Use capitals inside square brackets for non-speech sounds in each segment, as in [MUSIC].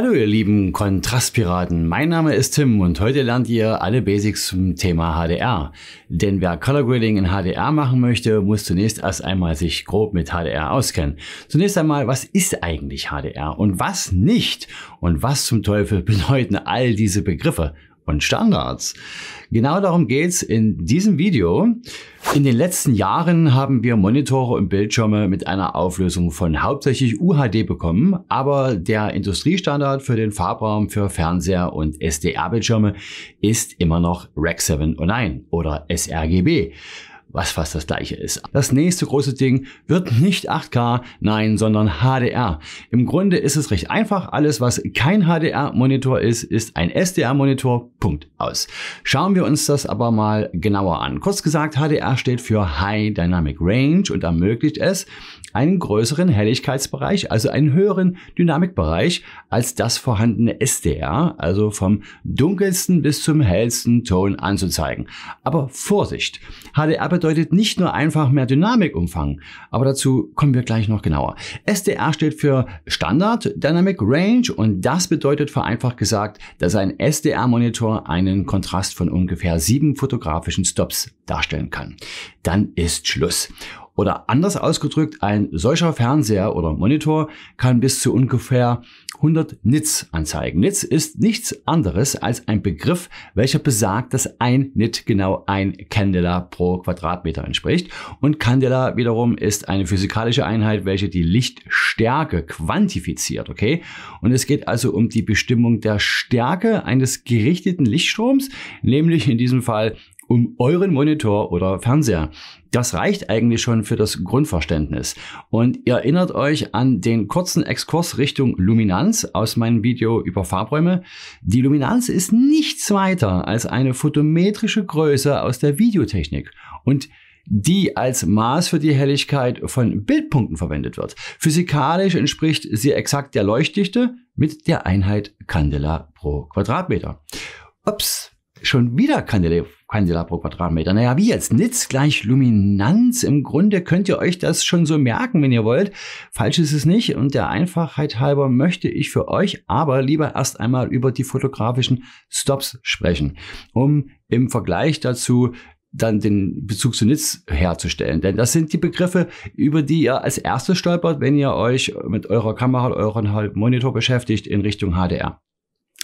Hallo ihr lieben Kontrastpiraten, mein Name ist Tim und heute lernt ihr alle Basics zum Thema HDR. Denn wer Color Grading in HDR machen möchte, muss zunächst erst einmal sich grob mit HDR auskennen. Zunächst einmal, was ist eigentlich HDR und was nicht? Und was zum Teufel bedeuten all diese Begriffe? und Standards. Genau darum geht's in diesem Video. In den letzten Jahren haben wir Monitore und Bildschirme mit einer Auflösung von hauptsächlich UHD bekommen, aber der Industriestandard für den Farbraum für Fernseher und SDR-Bildschirme ist immer noch Rec 709 oder sRGB was fast das gleiche ist. Das nächste große Ding wird nicht 8K, nein, sondern HDR. Im Grunde ist es recht einfach. Alles, was kein HDR-Monitor ist, ist ein SDR-Monitor. Punkt aus. Schauen wir uns das aber mal genauer an. Kurz gesagt, HDR steht für High Dynamic Range und ermöglicht es, einen größeren Helligkeitsbereich, also einen höheren Dynamikbereich als das vorhandene SDR, also vom dunkelsten bis zum hellsten Ton anzuzeigen. Aber Vorsicht! HDR bedeutet nicht nur einfach mehr Dynamikumfang, aber dazu kommen wir gleich noch genauer. SDR steht für Standard Dynamic Range und das bedeutet vereinfacht gesagt, dass ein SDR-Monitor einen Kontrast von ungefähr sieben fotografischen Stops darstellen kann. Dann ist Schluss. Oder anders ausgedrückt, ein solcher Fernseher oder Monitor kann bis zu ungefähr 100 Nits anzeigen. Nits ist nichts anderes als ein Begriff, welcher besagt, dass ein Nit genau ein Candela pro Quadratmeter entspricht. Und Candela wiederum ist eine physikalische Einheit, welche die Lichtstärke quantifiziert. Okay? Und es geht also um die Bestimmung der Stärke eines gerichteten Lichtstroms, nämlich in diesem Fall um euren Monitor oder Fernseher. Das reicht eigentlich schon für das Grundverständnis. Und ihr erinnert euch an den kurzen Exkurs Richtung Luminanz aus meinem Video über Farbräume. Die Luminanz ist nichts weiter als eine photometrische Größe aus der Videotechnik. Und die als Maß für die Helligkeit von Bildpunkten verwendet wird. Physikalisch entspricht sie exakt der Leuchtdichte mit der Einheit Candela pro Quadratmeter. Ups, schon wieder Candela kein Silat pro Quadratmeter. Naja, wie jetzt? Nitz gleich Luminanz. Im Grunde könnt ihr euch das schon so merken, wenn ihr wollt. Falsch ist es nicht. Und der Einfachheit halber möchte ich für euch aber lieber erst einmal über die fotografischen Stops sprechen, um im Vergleich dazu dann den Bezug zu Nitz herzustellen. Denn das sind die Begriffe, über die ihr als erstes stolpert, wenn ihr euch mit eurer Kamera, eurem Monitor beschäftigt in Richtung HDR.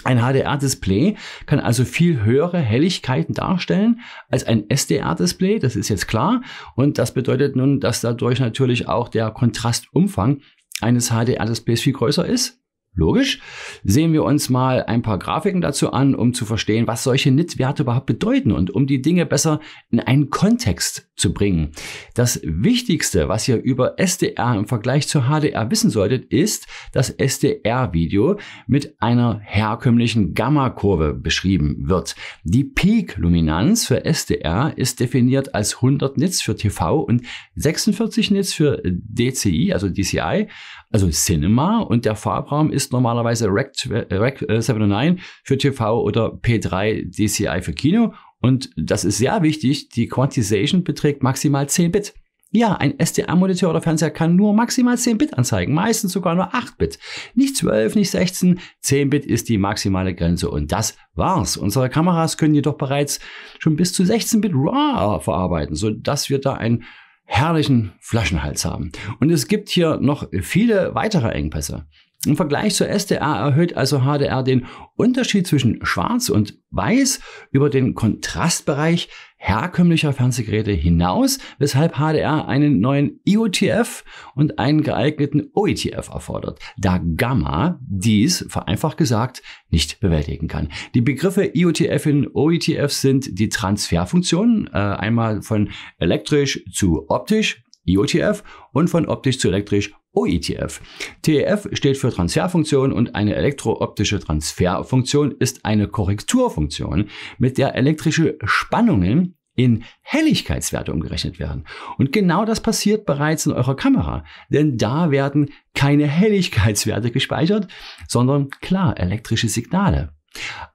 Ein HDR-Display kann also viel höhere Helligkeiten darstellen als ein SDR-Display, das ist jetzt klar. Und das bedeutet nun, dass dadurch natürlich auch der Kontrastumfang eines HDR-Displays viel größer ist. Logisch. Sehen wir uns mal ein paar Grafiken dazu an, um zu verstehen, was solche NIT-Werte überhaupt bedeuten und um die Dinge besser in einen Kontext zu bringen. Das Wichtigste, was ihr über SDR im Vergleich zu HDR wissen solltet, ist dass SDR-Video mit einer herkömmlichen Gamma-Kurve beschrieben wird. Die Peak-Luminanz für SDR ist definiert als 100 Nits für TV und 46 Nits für DCI, also DCI, also Cinema und der Farbraum ist normalerweise Rec, äh, Rec 709 äh, für TV oder P3 DCI für Kino und das ist sehr wichtig, die Quantization beträgt maximal 10 Bit. Ja, ein sdr monitor oder Fernseher kann nur maximal 10 Bit anzeigen, meistens sogar nur 8 Bit. Nicht 12, nicht 16, 10 Bit ist die maximale Grenze und das war's. Unsere Kameras können jedoch bereits schon bis zu 16 Bit RAW verarbeiten, sodass wir da ein herrlichen Flaschenhals haben. Und es gibt hier noch viele weitere Engpässe. Im Vergleich zur SDR erhöht also HDR den Unterschied zwischen Schwarz und Weiß über den Kontrastbereich herkömmlicher Fernsehgeräte hinaus, weshalb HDR einen neuen IOTF und einen geeigneten OETF erfordert, da Gamma dies vereinfacht gesagt nicht bewältigen kann. Die Begriffe IOTF und OETF sind die Transferfunktionen, äh, einmal von elektrisch zu optisch, IOTF, und von optisch zu elektrisch, OETF. TEF steht für Transferfunktion und eine elektrooptische Transferfunktion ist eine Korrekturfunktion, mit der elektrische Spannungen in Helligkeitswerte umgerechnet werden. Und genau das passiert bereits in eurer Kamera, denn da werden keine Helligkeitswerte gespeichert, sondern klar elektrische Signale.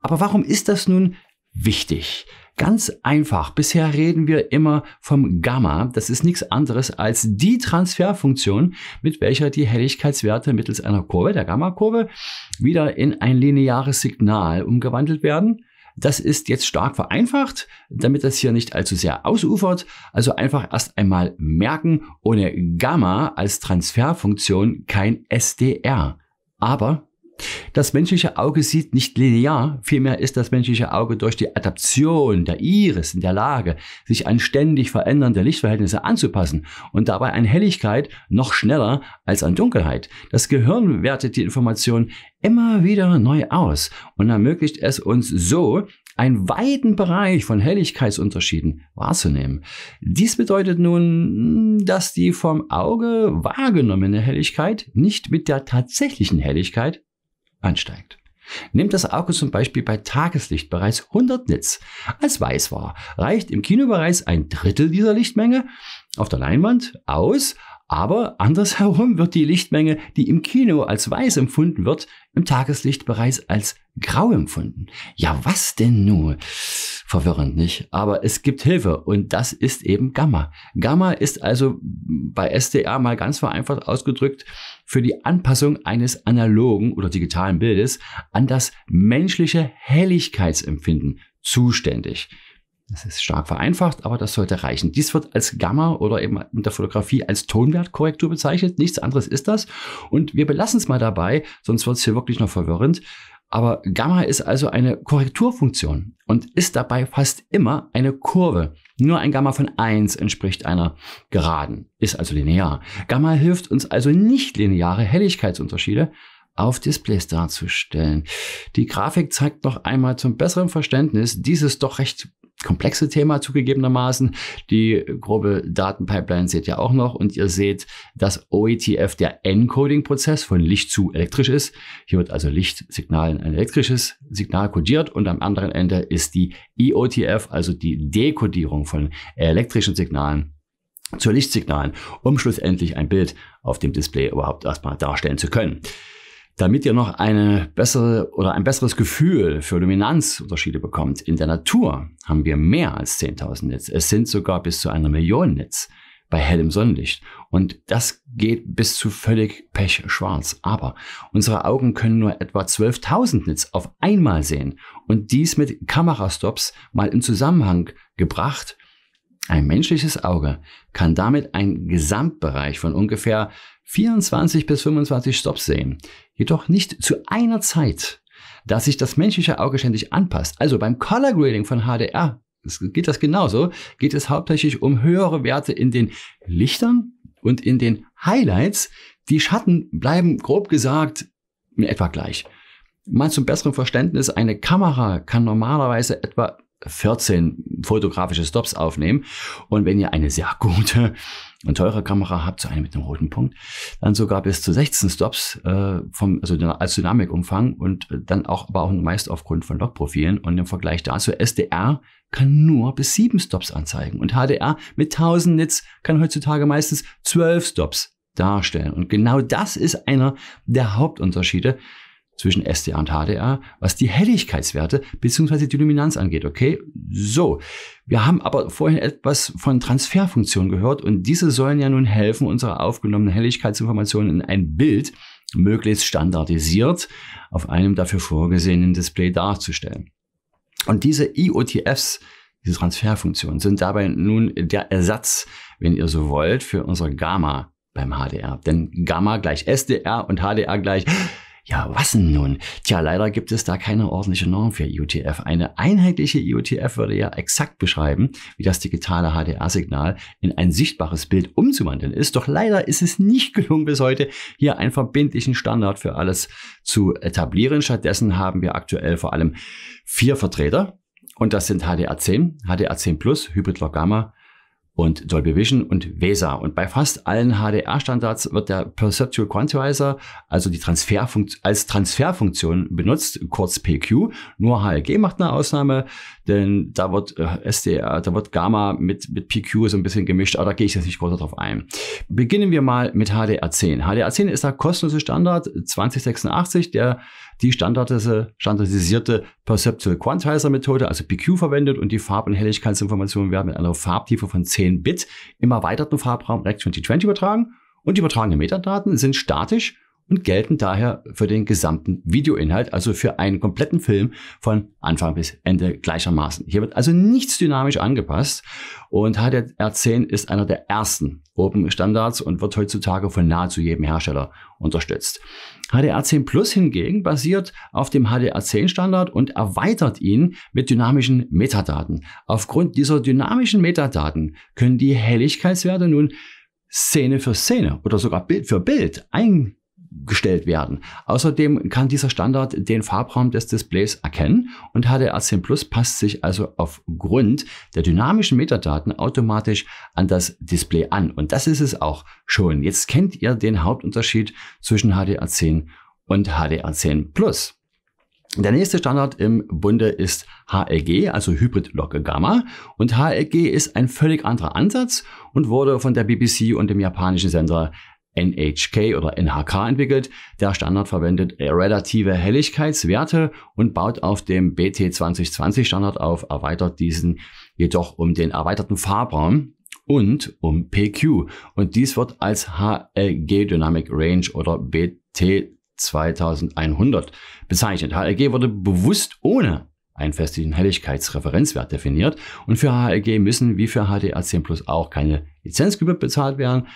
Aber warum ist das nun wichtig? Ganz einfach. Bisher reden wir immer vom Gamma. Das ist nichts anderes als die Transferfunktion, mit welcher die Helligkeitswerte mittels einer Kurve, der Gamma-Kurve, wieder in ein lineares Signal umgewandelt werden. Das ist jetzt stark vereinfacht, damit das hier nicht allzu sehr ausufert. Also einfach erst einmal merken, ohne Gamma als Transferfunktion kein SDR. Aber das menschliche Auge sieht nicht linear, vielmehr ist das menschliche Auge durch die Adaption der Iris in der Lage, sich an ständig verändernde Lichtverhältnisse anzupassen und dabei an Helligkeit noch schneller als an Dunkelheit. Das Gehirn wertet die Information immer wieder neu aus und ermöglicht es uns so, einen weiten Bereich von Helligkeitsunterschieden wahrzunehmen. Dies bedeutet nun, dass die vom Auge wahrgenommene Helligkeit nicht mit der tatsächlichen Helligkeit ansteigt. Nimmt das Auge zum Beispiel bei Tageslicht bereits 100 Nits als weiß war, reicht im Kinobereich ein Drittel dieser Lichtmenge auf der Leinwand aus, aber andersherum wird die Lichtmenge, die im Kino als weiß empfunden wird, im Tageslicht bereits als grau empfunden. Ja, was denn nun? Verwirrend nicht, aber es gibt Hilfe und das ist eben Gamma. Gamma ist also bei SDR mal ganz vereinfacht ausgedrückt für die Anpassung eines analogen oder digitalen Bildes an das menschliche Helligkeitsempfinden zuständig. Das ist stark vereinfacht, aber das sollte reichen. Dies wird als Gamma oder eben in der Fotografie als Tonwertkorrektur bezeichnet. Nichts anderes ist das. Und wir belassen es mal dabei, sonst wird es hier wirklich noch verwirrend. Aber Gamma ist also eine Korrekturfunktion und ist dabei fast immer eine Kurve. Nur ein Gamma von 1 entspricht einer Geraden, ist also linear. Gamma hilft uns also nicht lineare Helligkeitsunterschiede auf Displays darzustellen. Die Grafik zeigt noch einmal zum besseren Verständnis dieses doch recht komplexe Thema zugegebenermaßen. Die grobe Datenpipeline seht ihr auch noch und ihr seht, dass OETF der Encoding-Prozess von Licht zu elektrisch ist. Hier wird also Lichtsignal in ein elektrisches Signal codiert und am anderen Ende ist die EOTF, also die Dekodierung von elektrischen Signalen zu Lichtsignalen, um schlussendlich ein Bild auf dem Display überhaupt erstmal darstellen zu können. Damit ihr noch eine bessere oder ein besseres Gefühl für Luminanzunterschiede bekommt, in der Natur haben wir mehr als 10.000 Nits. Es sind sogar bis zu einer Million Nits bei hellem Sonnenlicht. Und das geht bis zu völlig pechschwarz. Aber unsere Augen können nur etwa 12.000 Nits auf einmal sehen. Und dies mit Kamerastops mal in Zusammenhang gebracht. Ein menschliches Auge kann damit einen Gesamtbereich von ungefähr 24 bis 25 Stops sehen, jedoch nicht zu einer Zeit, dass sich das menschliche Auge ständig anpasst. Also beim Color Grading von HDR geht das genauso, geht es hauptsächlich um höhere Werte in den Lichtern und in den Highlights. Die Schatten bleiben grob gesagt in etwa gleich. Mal zum besseren Verständnis, eine Kamera kann normalerweise etwa 14 fotografische Stops aufnehmen. Und wenn ihr eine sehr gute und teure Kamera habt, so eine mit einem roten Punkt, dann sogar bis zu 16 Stops äh, vom, also als Dynamikumfang und äh, dann auch, aber auch meist aufgrund von Logprofilen. Und im Vergleich dazu, SDR kann nur bis 7 Stops anzeigen und HDR mit 1000 Nits kann heutzutage meistens 12 Stops darstellen. Und genau das ist einer der Hauptunterschiede zwischen SDA und HDA, was die Helligkeitswerte bzw. die Luminanz angeht. Okay, so. Wir haben aber vorhin etwas von Transferfunktionen gehört und diese sollen ja nun helfen, unsere aufgenommenen Helligkeitsinformationen in ein Bild möglichst standardisiert auf einem dafür vorgesehenen Display darzustellen. Und diese IOTFs, diese Transferfunktionen, sind dabei nun der Ersatz, wenn ihr so wollt, für unser Gamma beim HDR. Denn Gamma gleich SDR und HDR gleich ja, was denn nun? Tja, leider gibt es da keine ordentliche Norm für IOTF. E Eine einheitliche IOTF e würde ja exakt beschreiben, wie das digitale HDR-Signal in ein sichtbares Bild umzuwandeln ist. Doch leider ist es nicht [LAUGHS] gelungen, bis heute hier einen verbindlichen Standard für alles zu etablieren. Stattdessen haben wir aktuell vor allem vier Vertreter. Und das sind HDR10, HDR10 Plus, Hybrid Log Gamma, und Dolby Vision und VESA. Und bei fast allen HDR-Standards wird der Perceptual Quantizer, also die Transferfunktion, als Transferfunktion benutzt, kurz PQ. Nur HLG macht eine Ausnahme denn da wird äh, SDR, da wird Gamma mit, mit PQ so ein bisschen gemischt, aber da gehe ich jetzt nicht groß darauf ein. Beginnen wir mal mit HDR10. HDR10 ist der kostenlose Standard 2086, der die standardisierte, standardisierte Perceptual Quantizer Methode, also PQ, verwendet und die Farb- und Helligkeitsinformationen werden mit einer Farbtiefe von 10 Bit im erweiterten Farbraum Rec 2020 übertragen und die übertragenen Metadaten sind statisch und gelten daher für den gesamten Videoinhalt, also für einen kompletten Film von Anfang bis Ende gleichermaßen. Hier wird also nichts dynamisch angepasst und HDR10 ist einer der ersten Open Standards und wird heutzutage von nahezu jedem Hersteller unterstützt. HDR10 Plus hingegen basiert auf dem HDR10 Standard und erweitert ihn mit dynamischen Metadaten. Aufgrund dieser dynamischen Metadaten können die Helligkeitswerte nun Szene für Szene oder sogar Bild für Bild ein gestellt werden. Außerdem kann dieser Standard den Farbraum des Displays erkennen und HDR10 Plus passt sich also aufgrund der dynamischen Metadaten automatisch an das Display an. Und das ist es auch schon. Jetzt kennt ihr den Hauptunterschied zwischen HDR10 und HDR10 Plus. Der nächste Standard im Bunde ist HLG, also Hybrid Log Gamma. Und HLG ist ein völlig anderer Ansatz und wurde von der BBC und dem japanischen Sender NHK oder NHK entwickelt. Der Standard verwendet relative Helligkeitswerte und baut auf dem BT 2020 Standard auf, erweitert diesen jedoch um den erweiterten Farbraum und um PQ. Und dies wird als HLG Dynamic Range oder BT 2100 bezeichnet. HLG wurde bewusst ohne einen festlichen Helligkeitsreferenzwert definiert und für HLG müssen wie für HDR10 Plus auch keine Lizenzgebühr bezahlt werden.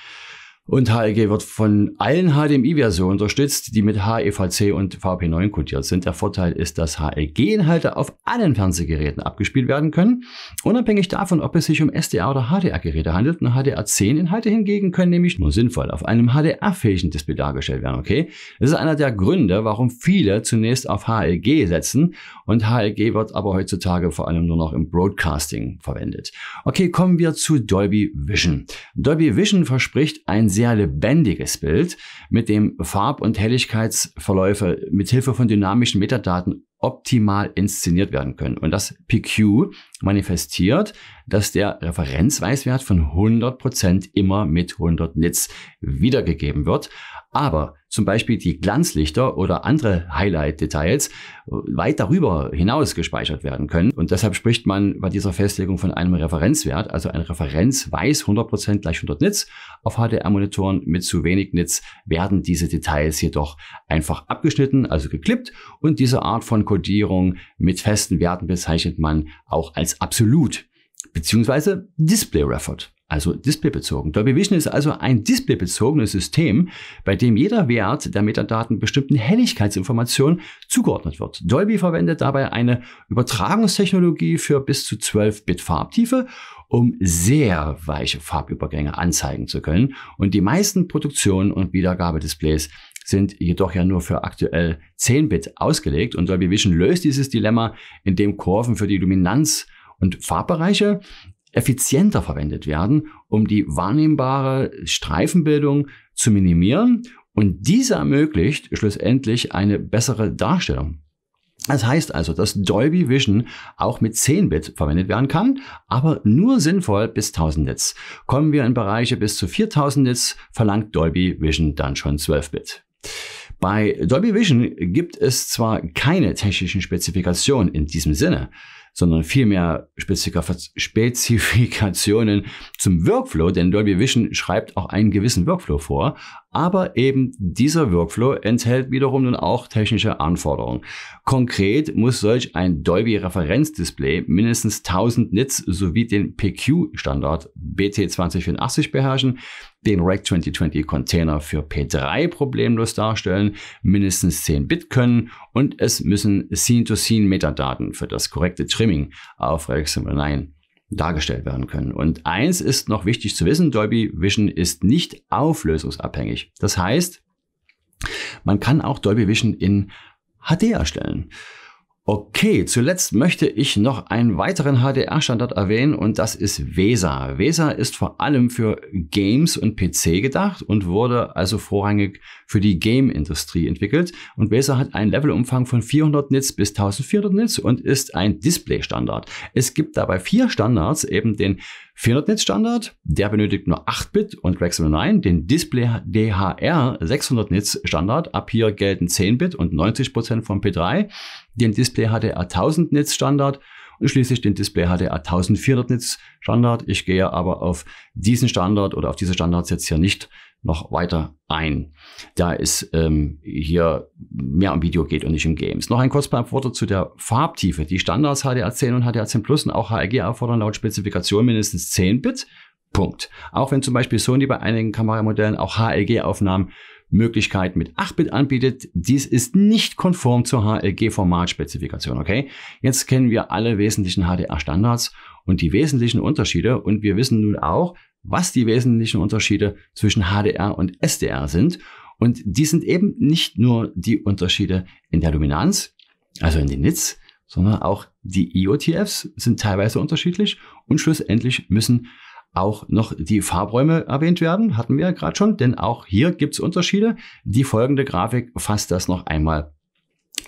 Und HLG wird von allen HDMI-Versionen unterstützt, die mit HEVC und VP9 codiert sind. Der Vorteil ist, dass HLG-Inhalte auf allen Fernsehgeräten abgespielt werden können, unabhängig davon, ob es sich um SDA oder HDR-Geräte handelt. Und HDR10-Inhalte hingegen können nämlich nur sinnvoll auf einem HDR-fähigen Display dargestellt werden, okay? Das ist einer der Gründe, warum viele zunächst auf HLG setzen und HLG wird aber heutzutage vor allem nur noch im Broadcasting verwendet. Okay, kommen wir zu Dolby Vision. Dolby Vision verspricht ein sehr lebendiges Bild, mit dem Farb- und Helligkeitsverläufe mit Hilfe von dynamischen Metadaten optimal inszeniert werden können. Und das PQ manifestiert, dass der Referenzweiswert von 100% immer mit 100 Nits wiedergegeben wird. Aber zum Beispiel die Glanzlichter oder andere Highlight-Details äh, weit darüber hinaus gespeichert werden können. Und deshalb spricht man bei dieser Festlegung von einem Referenzwert. Also ein Referenzweiß 100% gleich 100 Nits. Auf HDR-Monitoren mit zu wenig Nits werden diese Details jedoch einfach abgeschnitten, also geklippt. Und diese Art von Codierung mit festen Werten bezeichnet man auch als absolut, beziehungsweise Display Referred also displaybezogen. Dolby Vision ist also ein displaybezogenes System, bei dem jeder Wert der Metadaten bestimmten Helligkeitsinformationen zugeordnet wird. Dolby verwendet dabei eine Übertragungstechnologie für bis zu 12 Bit Farbtiefe, um sehr weiche Farbübergänge anzeigen zu können. Und die meisten Produktionen und Wiedergabedisplays sind jedoch ja nur für aktuell 10-Bit ausgelegt und Dolby Vision löst dieses Dilemma, indem Kurven für die Luminanz und Farbbereiche effizienter verwendet werden, um die wahrnehmbare Streifenbildung zu minimieren und diese ermöglicht schlussendlich eine bessere Darstellung. Das heißt also, dass Dolby Vision auch mit 10-Bit verwendet werden kann, aber nur sinnvoll bis 1000 Nits. Kommen wir in Bereiche bis zu 4000 Nits, verlangt Dolby Vision dann schon 12-Bit. Bei Dolby Vision gibt es zwar keine technischen Spezifikationen in diesem Sinne, sondern vielmehr Spezifikationen zum Workflow, denn Dolby Vision schreibt auch einen gewissen Workflow vor, aber eben dieser Workflow enthält wiederum nun auch technische Anforderungen. Konkret muss solch ein Dolby Referenzdisplay mindestens 1000 Nits sowie den PQ-Standard BT2084 beherrschen, den REC 2020 Container für P3 problemlos darstellen, mindestens 10 Bit können und es müssen Scene-to-Scene Metadaten für das korrekte Trimming auf REC 9 dargestellt werden können. Und eins ist noch wichtig zu wissen, Dolby Vision ist nicht auflösungsabhängig. Das heißt, man kann auch Dolby Vision in HD erstellen. Okay, zuletzt möchte ich noch einen weiteren HDR-Standard erwähnen und das ist VESA. VESA ist vor allem für Games und PC gedacht und wurde also vorrangig für die Game-Industrie entwickelt. Und Razer hat einen Levelumfang von 400 Nits bis 1400 Nits und ist ein Display-Standard. Es gibt dabei vier Standards, eben den 400 Nits Standard, der benötigt nur 8-Bit und Rexel 9, den Display DHR 600 Nits Standard, ab hier gelten 10-Bit und 90% vom P3, den Display HDR 1000 Nits Standard und schließlich den Display HDR 1400 Nits Standard. Ich gehe aber auf diesen Standard oder auf diese Standards jetzt hier nicht noch weiter ein, da es ähm, hier mehr am Video geht und nicht im Games. Noch ein kurz paar Worte zu der Farbtiefe. Die Standards HDR 10 und HDR 10 Plus und auch HRG erfordern laut Spezifikation mindestens 10 Bit. Punkt. Auch wenn zum Beispiel Sony bei einigen Kameramodellen auch HLG-Aufnahmen Möglichkeit mit 8-Bit anbietet. Dies ist nicht konform zur HLG-Formatspezifikation, okay? Jetzt kennen wir alle wesentlichen HDR-Standards und die wesentlichen Unterschiede und wir wissen nun auch, was die wesentlichen Unterschiede zwischen HDR und SDR sind. Und die sind eben nicht nur die Unterschiede in der Dominanz, also in den Nits, sondern auch die IOTFs sind teilweise unterschiedlich und schlussendlich müssen auch noch die Farbräume erwähnt werden, hatten wir ja gerade schon, denn auch hier gibt es Unterschiede. Die folgende Grafik fasst das noch einmal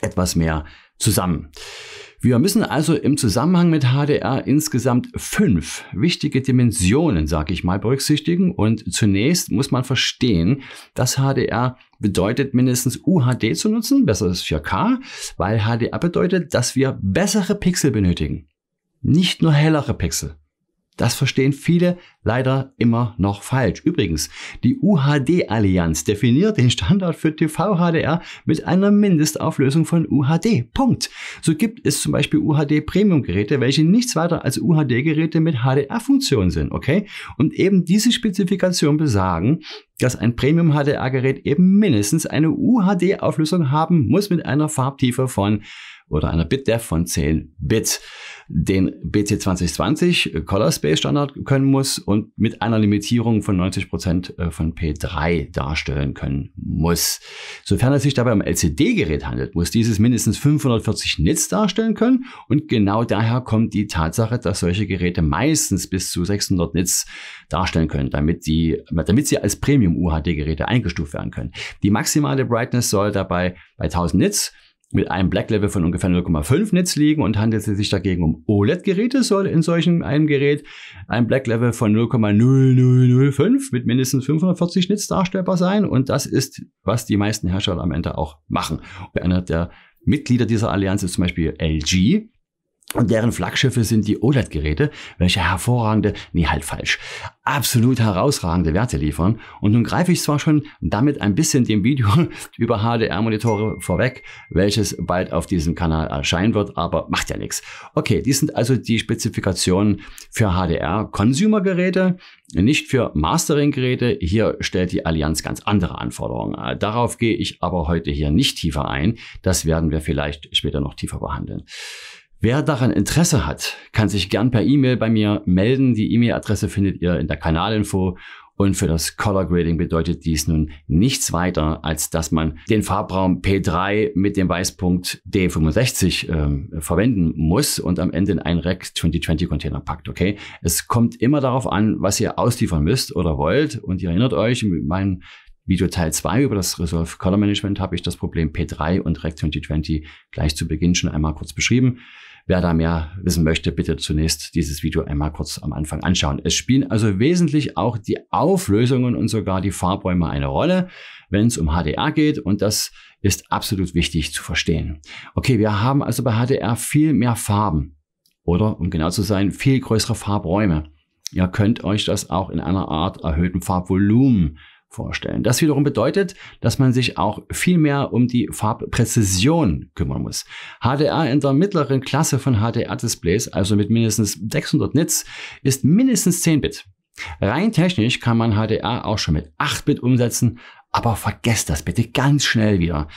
etwas mehr zusammen. Wir müssen also im Zusammenhang mit HDR insgesamt fünf wichtige Dimensionen, sage ich mal, berücksichtigen. Und zunächst muss man verstehen, dass HDR bedeutet mindestens UHD zu nutzen, besser ist 4K, weil HDR bedeutet, dass wir bessere Pixel benötigen. Nicht nur hellere Pixel. Das verstehen viele leider immer noch falsch. Übrigens, die UHD-Allianz definiert den Standard für TV-HDR mit einer Mindestauflösung von UHD. Punkt. So gibt es zum Beispiel UHD-Premium-Geräte, welche nichts weiter als UHD-Geräte mit HDR-Funktion sind, okay? Und eben diese Spezifikation besagen, dass ein Premium-HDR-Gerät eben mindestens eine UHD-Auflösung haben muss mit einer Farbtiefe von oder einer Bitdef von 10 Bit, den BC 2020 äh, Color Space Standard können muss und mit einer Limitierung von 90 äh, von P3 darstellen können muss. Sofern es sich dabei um LCD-Gerät handelt, muss dieses mindestens 540 Nits darstellen können und genau daher kommt die Tatsache, dass solche Geräte meistens bis zu 600 Nits darstellen können, damit, die, damit sie als Premium UHD-Geräte eingestuft werden können. Die maximale Brightness soll dabei bei 1000 Nits mit einem Black Level von ungefähr 0,5 Nits liegen und handelt es sich dagegen um OLED-Geräte, soll in solchem einem Gerät ein Black Level von 0,0005 mit mindestens 540 Nits darstellbar sein und das ist, was die meisten Hersteller am Ende auch machen. Einer der Mitglieder dieser Allianz ist zum Beispiel LG, und deren Flaggschiffe sind die OLED-Geräte, welche hervorragende, nee, halt falsch, absolut herausragende Werte liefern. Und nun greife ich zwar schon damit ein bisschen dem Video [LAUGHS] über HDR-Monitore vorweg, welches bald auf diesem Kanal erscheinen wird, aber macht ja nichts. Okay, dies sind also die Spezifikationen für HDR-Consumer-Geräte, nicht für Mastering-Geräte. Hier stellt die Allianz ganz andere Anforderungen. Darauf gehe ich aber heute hier nicht tiefer ein. Das werden wir vielleicht später noch tiefer behandeln. Wer daran Interesse hat, kann sich gern per E-Mail bei mir melden. Die E-Mail-Adresse findet ihr in der Kanalinfo. Und für das Color Grading bedeutet dies nun nichts weiter, als dass man den Farbraum P3 mit dem Weißpunkt D65 ähm, verwenden muss und am Ende in einen Rec 2020 Container packt. Okay, es kommt immer darauf an, was ihr ausliefern müsst oder wollt. Und ihr erinnert euch, mit meinem Video Teil 2 über das Resolve Color Management habe ich das Problem P3 und Rec 2020 gleich zu Beginn schon einmal kurz beschrieben. Wer da mehr wissen möchte, bitte zunächst dieses Video einmal kurz am Anfang anschauen. Es spielen also wesentlich auch die Auflösungen und sogar die Farbräume eine Rolle, wenn es um HDR geht und das ist absolut wichtig zu verstehen. Okay, wir haben also bei HDR viel mehr Farben oder um genau zu sein, viel größere Farbräume. Ihr könnt euch das auch in einer Art erhöhten Farbvolumen vorstellen. Das wiederum bedeutet, dass man sich auch viel mehr um die Farbpräzision kümmern muss. HDR in der mittleren Klasse von HDR-Displays, also mit mindestens 600 Nits, ist mindestens 10 Bit. Rein technisch kann man HDR auch schon mit 8 Bit umsetzen, aber vergesst das bitte ganz schnell wieder.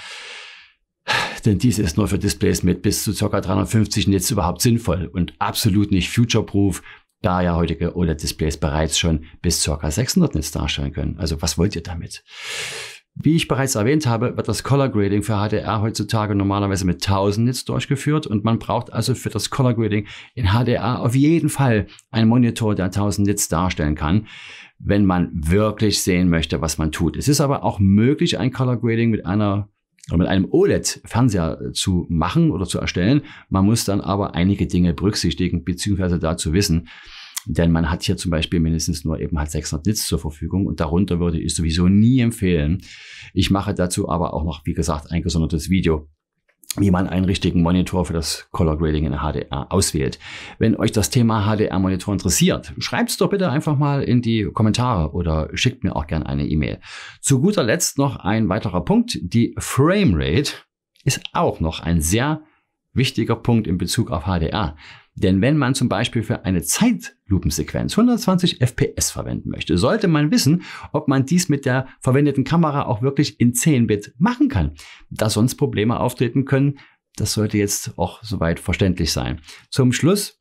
Denn dies ist nur für Displays mit bis zu ca. 350 Nits überhaupt sinnvoll und absolut nicht future-proof, da ja heutige OLED-Displays bereits schon bis ca. 600 Nits darstellen können. Also was wollt ihr damit? Wie ich bereits erwähnt habe, wird das Color Grading für HDR heutzutage normalerweise mit 1000 Nits durchgeführt und man braucht also für das Color Grading in HDR auf jeden Fall einen Monitor, der 1000 Nits darstellen kann, wenn man wirklich sehen möchte, was man tut. Es ist aber auch möglich, ein Color Grading mit einer mit einem OLED-Fernseher äh, zu machen oder zu erstellen. Man muss dann aber einige Dinge berücksichtigen, bzw. dazu wissen, denn man hat hier zum Beispiel mindestens nur eben halt 600 Nits zur Verfügung und darunter würde ich sowieso nie empfehlen. Ich mache dazu aber auch noch, wie gesagt, ein gesondertes Video wie man einen richtigen Monitor für das Color Grading in HDR auswählt. Wenn euch das Thema HDR-Monitor interessiert, schreibt es doch bitte einfach mal in die Kommentare oder schickt mir auch gerne eine E-Mail. Zu guter Letzt noch ein weiterer Punkt. Die Framerate ist auch noch ein sehr wichtiger Punkt in Bezug auf HDR. Denn wenn man zum Beispiel für eine Zeitlupensequenz 120 FPS verwenden möchte, sollte man wissen, ob man dies mit der verwendeten Kamera auch wirklich in 10-Bit machen kann, da sonst Probleme auftreten können. Das sollte jetzt auch soweit verständlich sein. Zum Schluss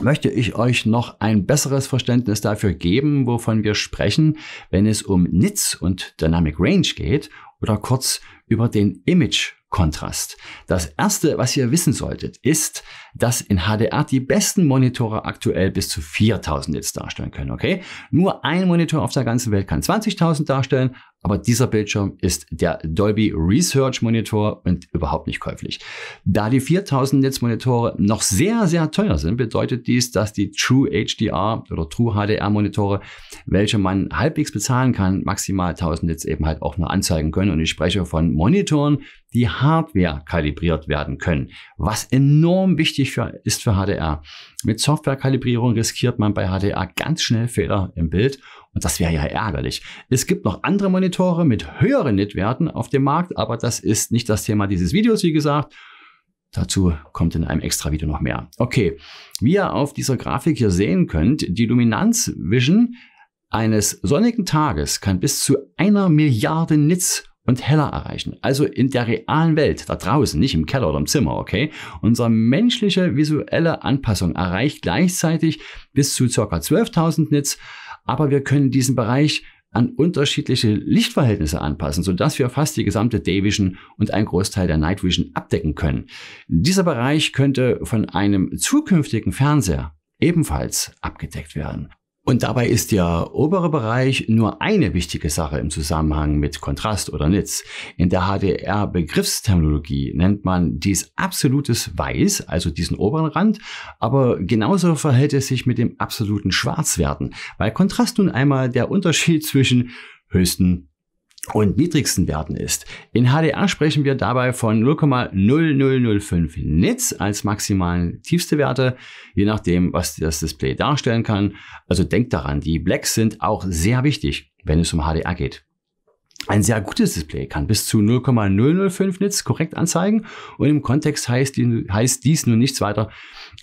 möchte ich euch noch ein besseres Verständnis dafür geben, wovon wir sprechen, wenn es um Nits und Dynamic Range geht oder kurz über den Image Kontrast. Das erste, was ihr wissen solltet, ist, dass in HDR die besten Monitore aktuell bis zu 4000 Nits darstellen können, okay? Nur ein Monitor auf der ganzen Welt kann 20.000 darstellen, aber dieser Bildschirm ist der Dolby Research Monitor und überhaupt nicht käuflich. Da die 4000 Netzmonitore noch sehr, sehr teuer sind, bedeutet dies, dass die True HDR oder True HDR Monitore, welche man halbwegs bezahlen kann, maximal 1000 Nits eben halt auch nur anzeigen können. Und ich spreche von Monitoren, die Hardware kalibriert werden können, was enorm wichtig für, ist für HDR. Mit Softwarekalibrierung riskiert man bei HDR ganz schnell Fehler im Bild und das wäre ja ärgerlich. Es gibt noch andere Monitore mit höheren Nit-Werten auf dem Markt, aber das ist nicht das Thema dieses Videos, wie gesagt. Dazu kommt in einem extra Video noch mehr. Okay, wie ihr auf dieser Grafik hier sehen könnt, die Luminanz Vision eines sonnigen Tages kann bis zu einer Milliarde Nits und heller erreichen. Also in der realen Welt, da draußen, nicht im Keller oder im Zimmer, okay? Unsere menschliche visuelle Anpassung erreicht gleichzeitig bis zu ca. 12.000 Nits, aber wir können diesen Bereich an unterschiedliche Lichtverhältnisse anpassen, sodass wir fast die gesamte Day Vision und einen Großteil der Night Vision abdecken können. Dieser Bereich könnte von einem zukünftigen Fernseher ebenfalls abgedeckt werden. Und dabei ist der obere Bereich nur eine wichtige Sache im Zusammenhang mit Kontrast oder Nitz. In der HDR-Begriffsterminologie nennt man dies absolutes Weiß, also diesen oberen Rand, aber genauso verhält es sich mit dem absoluten Schwarzwerten, weil Kontrast nun einmal der Unterschied zwischen höchsten und niedrigsten Werten ist. In HDR sprechen wir dabei von 0,0005 Nits als maximalen tiefste Werte, je nachdem, was das Display darstellen kann. Also denkt daran, die Blacks sind auch sehr wichtig, wenn es um HDR geht. Ein sehr gutes Display kann bis zu 0,005 Nits korrekt anzeigen und im Kontext heißt, heißt dies nun nichts weiter,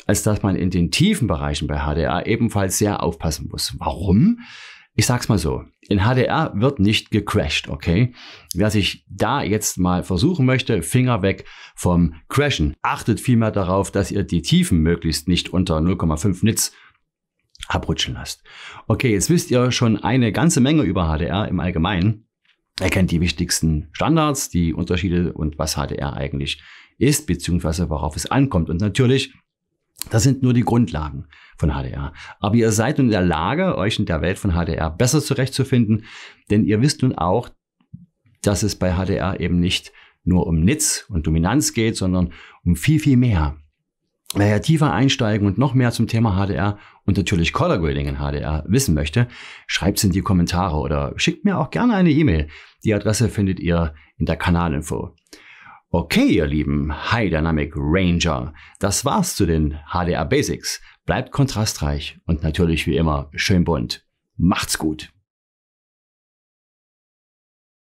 als dass man in den tiefen Bereichen bei HDR ebenfalls sehr aufpassen muss. Warum? ich sag's mal so, in HDR wird nicht gecrashed, okay? Wer sich da jetzt mal versuchen möchte, Finger weg vom Crashen. Achtet vielmehr darauf, dass ihr die Tiefen möglichst nicht unter 0,5 Nits abrutschen lasst. Okay, jetzt wisst ihr schon eine ganze Menge über HDR im Allgemeinen. Erkennt die wichtigsten Standards, die Unterschiede und was HDR eigentlich ist, beziehungsweise worauf es ankommt. Und natürlich das sind nur die Grundlagen von HDR. Aber ihr seid nun in der Lage, euch in der Welt von HDR besser zurechtzufinden, denn ihr wisst nun auch, dass es bei HDR eben nicht nur um Nitz und Dominanz geht, sondern um viel, viel mehr. Wer ja tiefer einsteigen und noch mehr zum Thema HDR und natürlich Color Grading in HDR wissen möchte, schreibt es in die Kommentare oder schickt mir auch gerne eine E-Mail. Die Adresse findet ihr in der Kanalinfo. Okay, ihr Lieben, High Dynamic Ranger. Das war's zu den HDR Basics. Bleibt kontrastreich und natürlich wie immer schön bunt. Macht's gut!